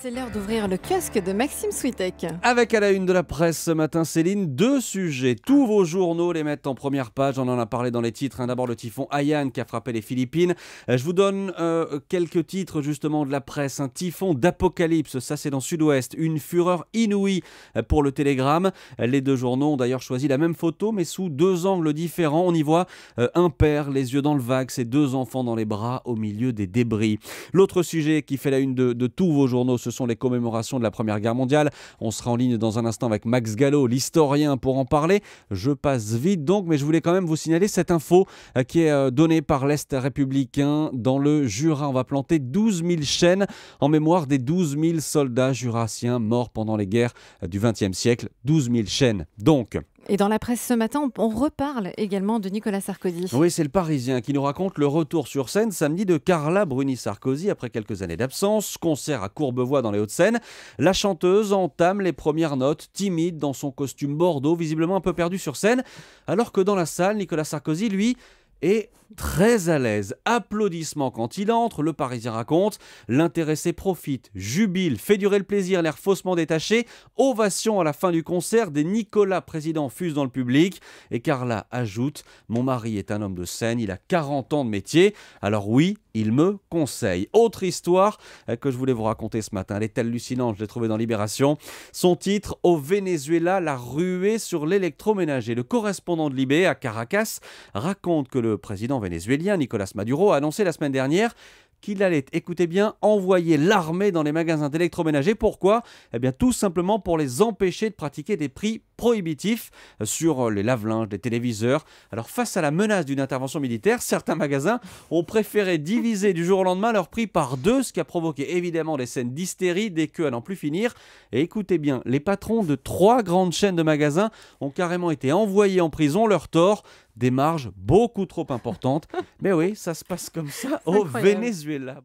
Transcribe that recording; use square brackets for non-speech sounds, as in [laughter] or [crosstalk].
C'est l'heure d'ouvrir le casque de Maxime Switek. Avec à la une de la presse ce matin, Céline, deux sujets. Tous vos journaux les mettent en première page. On en a parlé dans les titres. Hein. D'abord le typhon Ayan qui a frappé les Philippines. Euh, je vous donne euh, quelques titres justement de la presse. Un typhon d'apocalypse, ça c'est dans Sud-Ouest. Une fureur inouïe euh, pour le Télégramme. Les deux journaux ont d'ailleurs choisi la même photo mais sous deux angles différents. On y voit un père, les yeux dans le vague, ses deux enfants dans les bras au milieu des débris. L'autre sujet qui fait la une de, tous vos journaux ce sont les commémorations de la Première Guerre mondiale. On sera en ligne dans un instant avec Max Gallo, l'historien, pour en parler. Je passe vite donc, mais je voulais quand même vous signaler cette info euh, qui est euh, donnée par l'Est républicain dans le Jura. On va planter 12 000 chênes en mémoire des 12 000 soldats jurassiens morts pendant les guerres euh, du XXe siècle. 12 000 chênes. Donc, et dans la presse ce matin, on reparle également de Nicolas Sarkozy. Oui, c'est le Parisien qui nous raconte le retour sur scène samedi de Carla Bruni-Sarkozy après quelques années d'absence. Concert à Courbevoie dans les Hauts-de-Seine. La chanteuse entame les premières notes, timide dans son costume bordeaux, visiblement un peu perdu sur scène. Alors que dans la salle, Nicolas Sarkozy, lui, est très à l'aise. Applaudissements quand il entre, le Parisien raconte. L'intéressé profite, jubile, fait durer le plaisir, l'air faussement détaché. Ovation à la fin du concert, des Nicolas président fuse dans le public. Et Carla ajoute Mon mari est un homme de scène, il a 40 ans de métier. Alors oui, il me conseille. Autre histoire euh, que je voulais vous raconter ce matin, elle est hallucinante, je l'ai trouvée dans Libération. Son titre Au Venezuela, la ruée sur l'électroménager. Le correspondant de Libé à Caracas raconte que le président vénézuélien Nicolas Maduro a annoncé la semaine dernière qu'il allait, écoutez bien, envoyer l'armée dans les magasins d'électroménager. Pourquoi Eh bien tout simplement pour les empêcher de pratiquer des prix prohibitifs sur les lave-linges, les téléviseurs. Alors face à la menace d'une intervention militaire, certains magasins ont préféré diviser du jour au lendemain leurs prix par deux, ce qui a provoqué évidemment des scènes d'hystérie, des queues à n'en plus finir. Et écoutez bien, les patrons de trois grandes chaînes de magasins ont carrément été envoyés en prison, leur tort, des marges beaucoup trop importantes. [laughs] Mais oui, ça se passe comme ça au Venezuela.